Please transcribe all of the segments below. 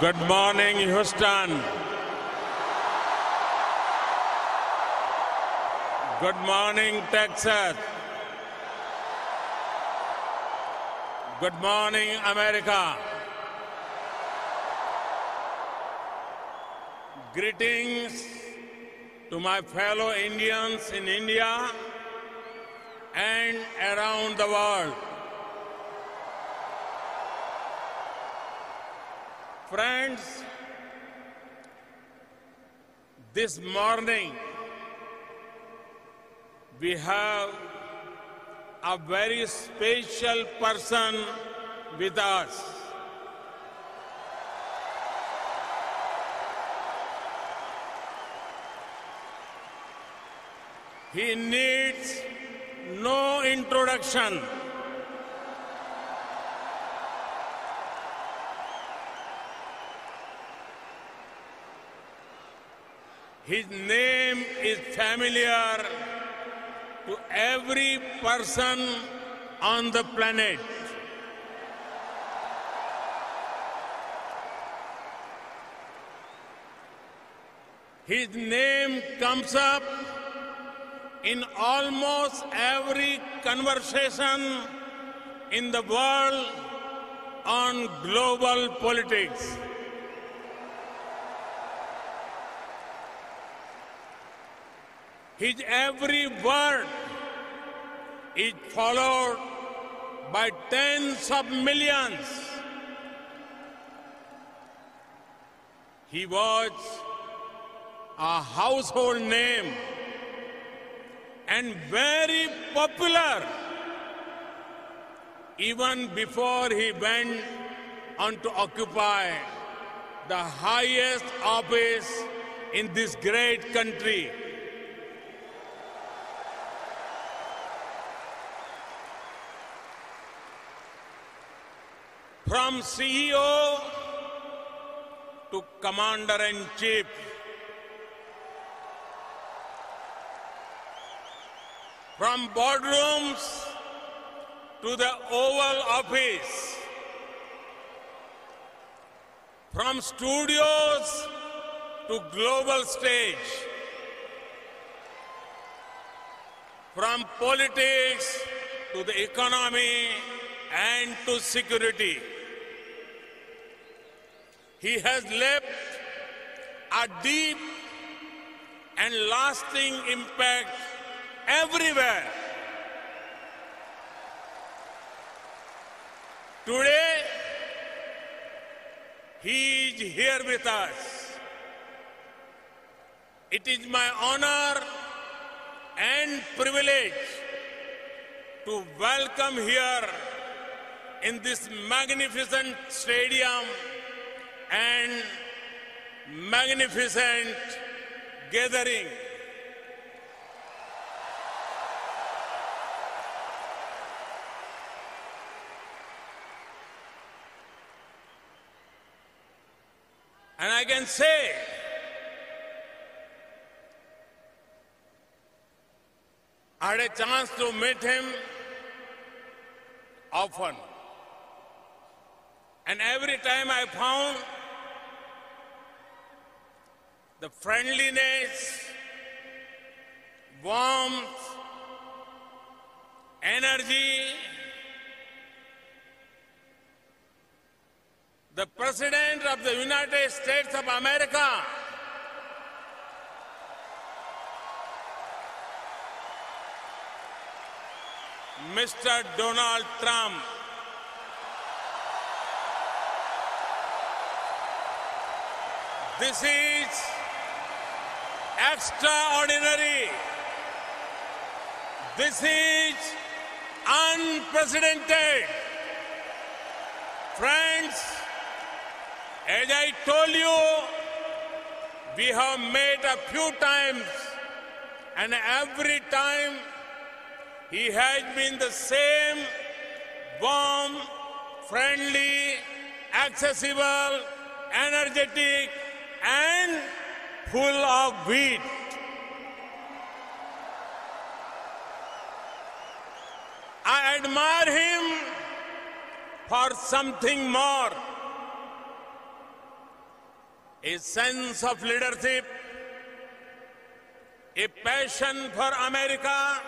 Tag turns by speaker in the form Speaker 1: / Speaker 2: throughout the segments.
Speaker 1: Good morning, Houston. Good morning, Texas. Good morning, America. Greetings to my fellow Indians in India and around the world. Friends, this morning we have a very special person with us. He needs no introduction. His name is familiar to every person on the planet. His name comes up in almost every conversation in the world on global politics. His every word is followed by tens of millions. He was a household name and very popular even before he went on to occupy the highest office in this great country. From CEO to Commander in Chief, from boardrooms to the Oval Office, from studios to global stage, from politics to the economy and to security. He has left a deep and lasting impact everywhere. Today, he is here with us. It is my honor and privilege to welcome here in this magnificent stadium and magnificent gathering. And I can say I had a chance to meet him often. And every time I found the friendliness, warmth, energy, the President of the United States of America Mr. Donald Trump This is extraordinary. This is unprecedented. Friends, as I told you, we have met a few times, and every time he has been the same warm, friendly, accessible, energetic, and full of wheat. I admire him for something more a sense of leadership, a passion for America,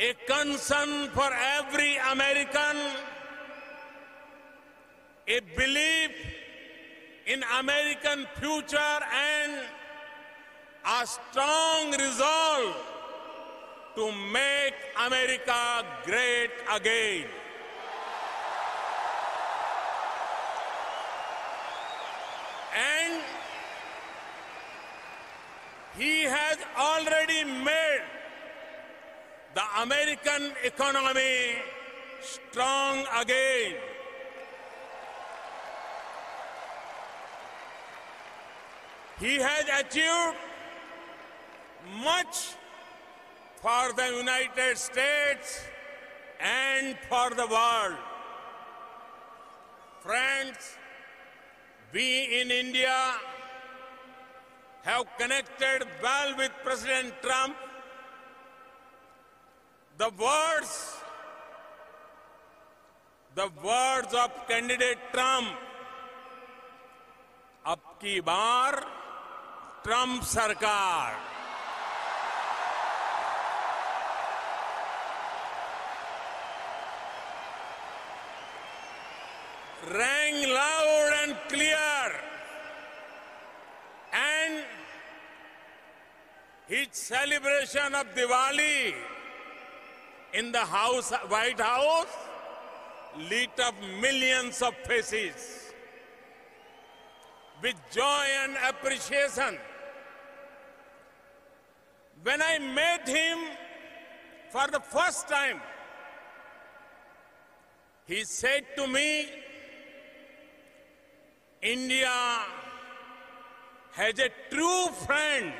Speaker 1: a concern for every American, a belief in American future and a strong resolve to make America great again. And he has already made the American economy strong again. He has achieved much for the United States and for the world. Friends, we in India have connected well with President Trump. The words, the words of candidate Trump, Upki Bar, Trump सरकार rang loud and clear and his celebration of Diwali in the house White House lit up millions of faces with joy and appreciation when I met him for the first time, he said to me, India has a true friend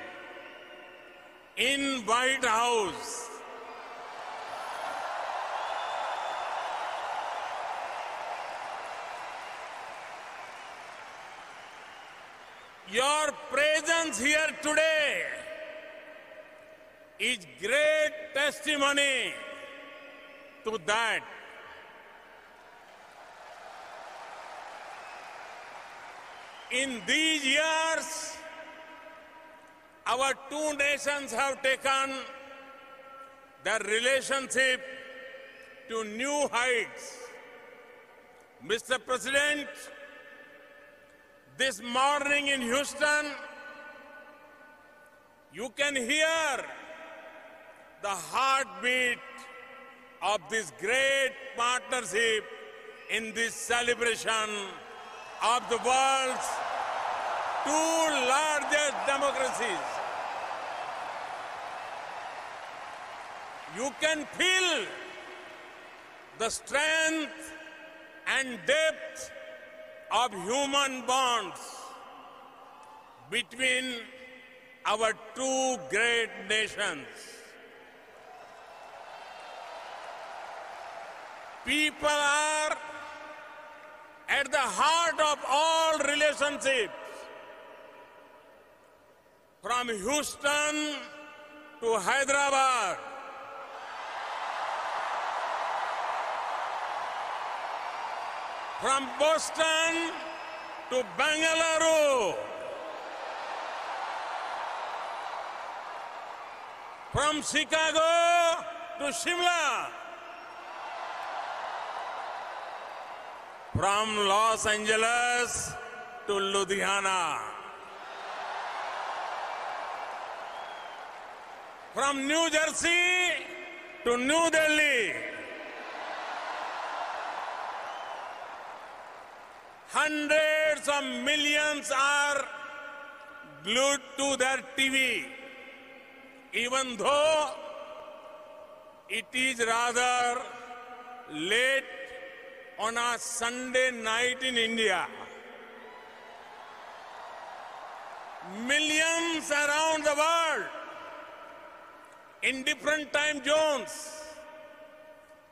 Speaker 1: in White House. Your presence here today is great testimony to that. In these years, our two nations have taken their relationship to new heights. Mr. President, this morning in Houston, you can hear the heartbeat of this great partnership in this celebration of the world's two largest democracies. You can feel the strength and depth of human bonds between our two great nations. People are at the heart of all relationships. From Houston to Hyderabad, from Boston to Bangalore, from Chicago to Shimla. From Los Angeles to Ludhiana from New Jersey to New Delhi hundreds of millions are glued to their TV, even though it is rather late on a Sunday night in India. Millions around the world in different time zones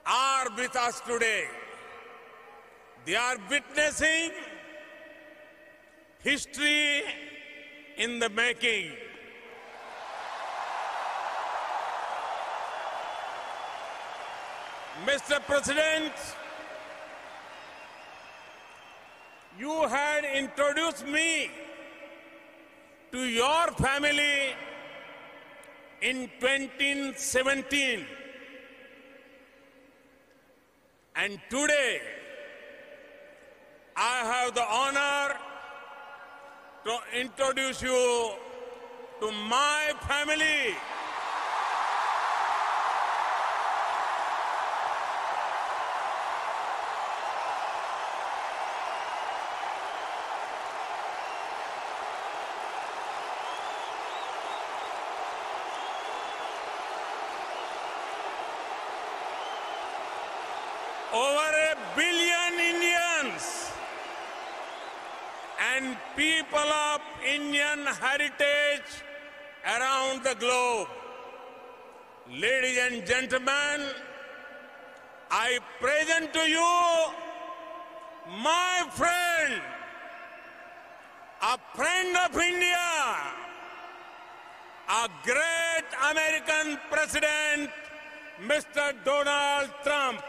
Speaker 1: are with us today. They are witnessing history in the making. Mr. President, you had introduced me to your family in 2017. And today, I have the honor to introduce you to my family. people of Indian heritage around the globe. Ladies and gentlemen, I present to you my friend, a friend of India, a great American president, Mr. Donald Trump.